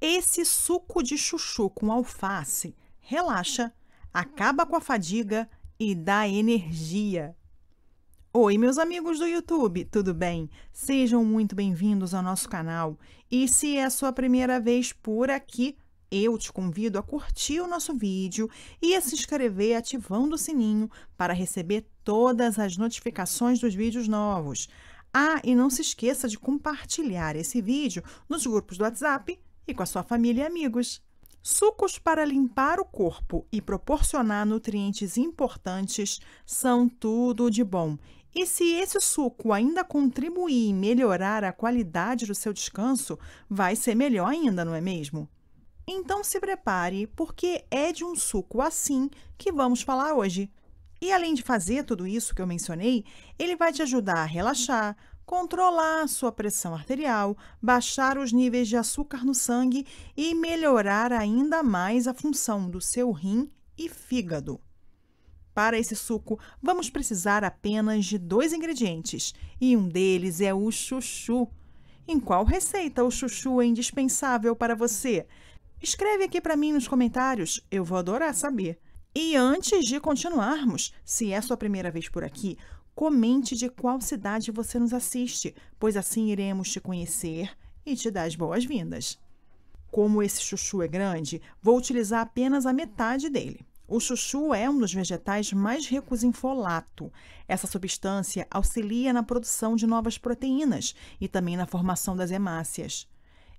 Esse suco de chuchu com alface relaxa, acaba com a fadiga e dá energia. Oi, meus amigos do YouTube, tudo bem? Sejam muito bem-vindos ao nosso canal. E se é sua primeira vez por aqui, eu te convido a curtir o nosso vídeo e a se inscrever ativando o sininho para receber todas as notificações dos vídeos novos. Ah, e não se esqueça de compartilhar esse vídeo nos grupos do WhatsApp e com a sua família e amigos. Sucos para limpar o corpo e proporcionar nutrientes importantes são tudo de bom. E se esse suco ainda contribuir em melhorar a qualidade do seu descanso, vai ser melhor ainda, não é mesmo? Então se prepare, porque é de um suco assim que vamos falar hoje. E além de fazer tudo isso que eu mencionei, ele vai te ajudar a relaxar, controlar a sua pressão arterial, baixar os níveis de açúcar no sangue e melhorar ainda mais a função do seu rim e fígado. Para esse suco, vamos precisar apenas de dois ingredientes, e um deles é o chuchu. Em qual receita o chuchu é indispensável para você? Escreve aqui para mim nos comentários, eu vou adorar saber. E antes de continuarmos, se é sua primeira vez por aqui, Comente de qual cidade você nos assiste, pois assim iremos te conhecer e te dar as boas-vindas. Como esse chuchu é grande, vou utilizar apenas a metade dele. O chuchu é um dos vegetais mais ricos em folato. Essa substância auxilia na produção de novas proteínas e também na formação das hemácias.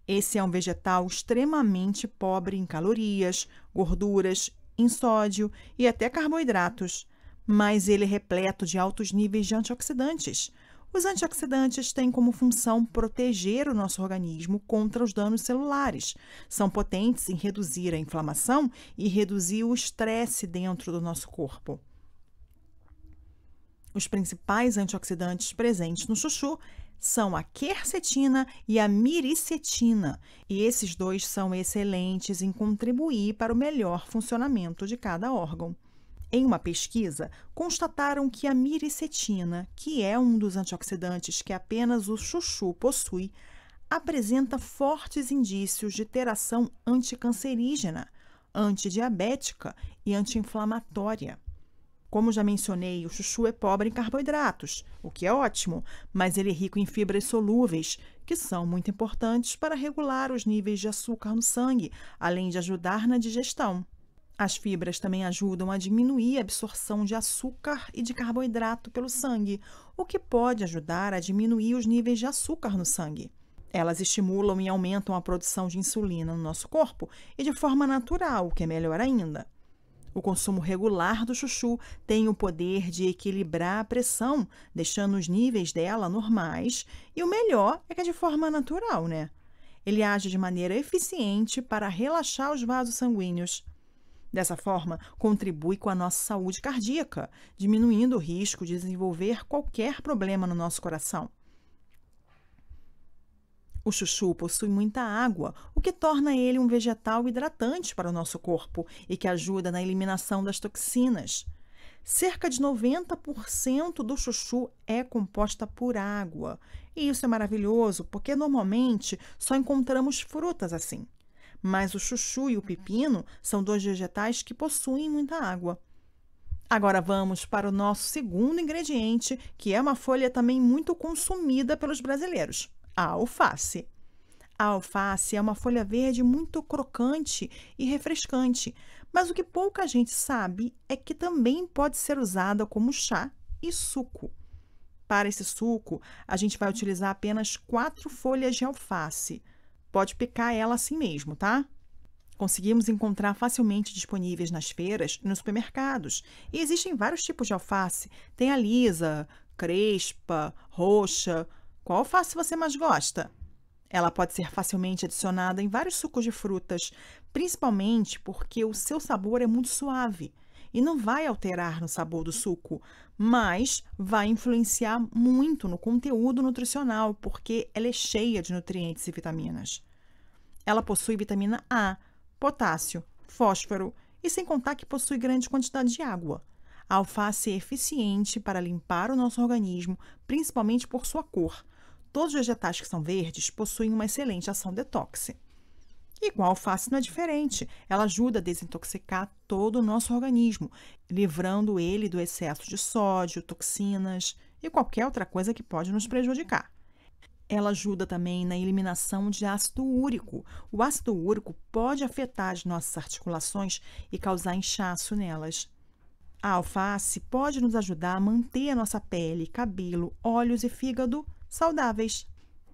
Esse é um vegetal extremamente pobre em calorias, gorduras, em sódio e até carboidratos mas ele é repleto de altos níveis de antioxidantes. Os antioxidantes têm como função proteger o nosso organismo contra os danos celulares. São potentes em reduzir a inflamação e reduzir o estresse dentro do nosso corpo. Os principais antioxidantes presentes no chuchu são a quercetina e a miricetina, e esses dois são excelentes em contribuir para o melhor funcionamento de cada órgão. Em uma pesquisa, constataram que a miricetina, que é um dos antioxidantes que apenas o chuchu possui, apresenta fortes indícios de ter ação anticancerígena, antidiabética e antiinflamatória. Como já mencionei, o chuchu é pobre em carboidratos, o que é ótimo, mas ele é rico em fibras solúveis, que são muito importantes para regular os níveis de açúcar no sangue, além de ajudar na digestão. As fibras também ajudam a diminuir a absorção de açúcar e de carboidrato pelo sangue, o que pode ajudar a diminuir os níveis de açúcar no sangue. Elas estimulam e aumentam a produção de insulina no nosso corpo e de forma natural, o que é melhor ainda. O consumo regular do chuchu tem o poder de equilibrar a pressão, deixando os níveis dela normais, e o melhor é que é de forma natural, né? Ele age de maneira eficiente para relaxar os vasos sanguíneos, Dessa forma, contribui com a nossa saúde cardíaca, diminuindo o risco de desenvolver qualquer problema no nosso coração. O chuchu possui muita água, o que torna ele um vegetal hidratante para o nosso corpo e que ajuda na eliminação das toxinas. Cerca de 90% do chuchu é composta por água. E isso é maravilhoso, porque normalmente só encontramos frutas assim mas o chuchu e o pepino são dois vegetais que possuem muita água. Agora vamos para o nosso segundo ingrediente, que é uma folha também muito consumida pelos brasileiros, a alface. A alface é uma folha verde muito crocante e refrescante, mas o que pouca gente sabe é que também pode ser usada como chá e suco. Para esse suco, a gente vai utilizar apenas quatro folhas de alface. Pode picar ela assim mesmo, tá? Conseguimos encontrar facilmente disponíveis nas feiras e nos supermercados. E existem vários tipos de alface. Tem a lisa, crespa, roxa. Qual alface você mais gosta? Ela pode ser facilmente adicionada em vários sucos de frutas, principalmente porque o seu sabor é muito suave e não vai alterar no sabor do suco, mas vai influenciar muito no conteúdo nutricional, porque ela é cheia de nutrientes e vitaminas. Ela possui vitamina A, potássio, fósforo e sem contar que possui grande quantidade de água. A alface é eficiente para limpar o nosso organismo, principalmente por sua cor. Todos os vegetais que são verdes possuem uma excelente ação detox. E com a alface não é diferente. Ela ajuda a desintoxicar todo o nosso organismo, livrando ele do excesso de sódio, toxinas e qualquer outra coisa que pode nos prejudicar. Ela ajuda também na eliminação de ácido úrico. O ácido úrico pode afetar as nossas articulações e causar inchaço nelas. A alface pode nos ajudar a manter a nossa pele, cabelo, olhos e fígado saudáveis.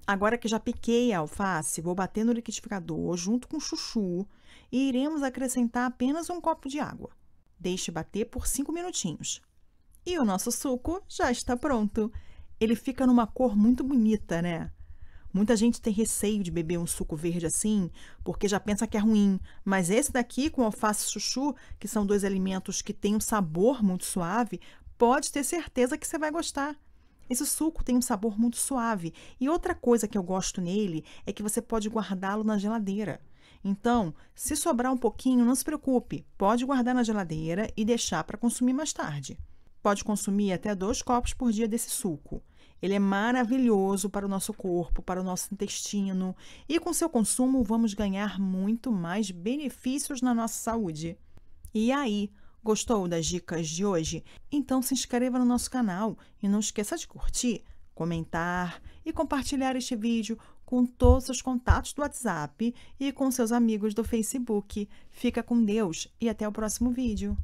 Agora que já piquei a alface, vou bater no liquidificador junto com o chuchu e iremos acrescentar apenas um copo de água. Deixe bater por 5 minutinhos. E o nosso suco já está pronto. Ele fica numa cor muito bonita, né? Muita gente tem receio de beber um suco verde assim, porque já pensa que é ruim, mas esse daqui com alface e chuchu, que são dois alimentos que têm um sabor muito suave, pode ter certeza que você vai gostar. Esse suco tem um sabor muito suave e outra coisa que eu gosto nele é que você pode guardá-lo na geladeira. Então, se sobrar um pouquinho, não se preocupe, pode guardar na geladeira e deixar para consumir mais tarde. Pode consumir até dois copos por dia desse suco. Ele é maravilhoso para o nosso corpo, para o nosso intestino, e com seu consumo vamos ganhar muito mais benefícios na nossa saúde. E aí, Gostou das dicas de hoje? Então se inscreva no nosso canal e não esqueça de curtir, comentar e compartilhar este vídeo com todos os contatos do WhatsApp e com seus amigos do Facebook. Fica com Deus e até o próximo vídeo.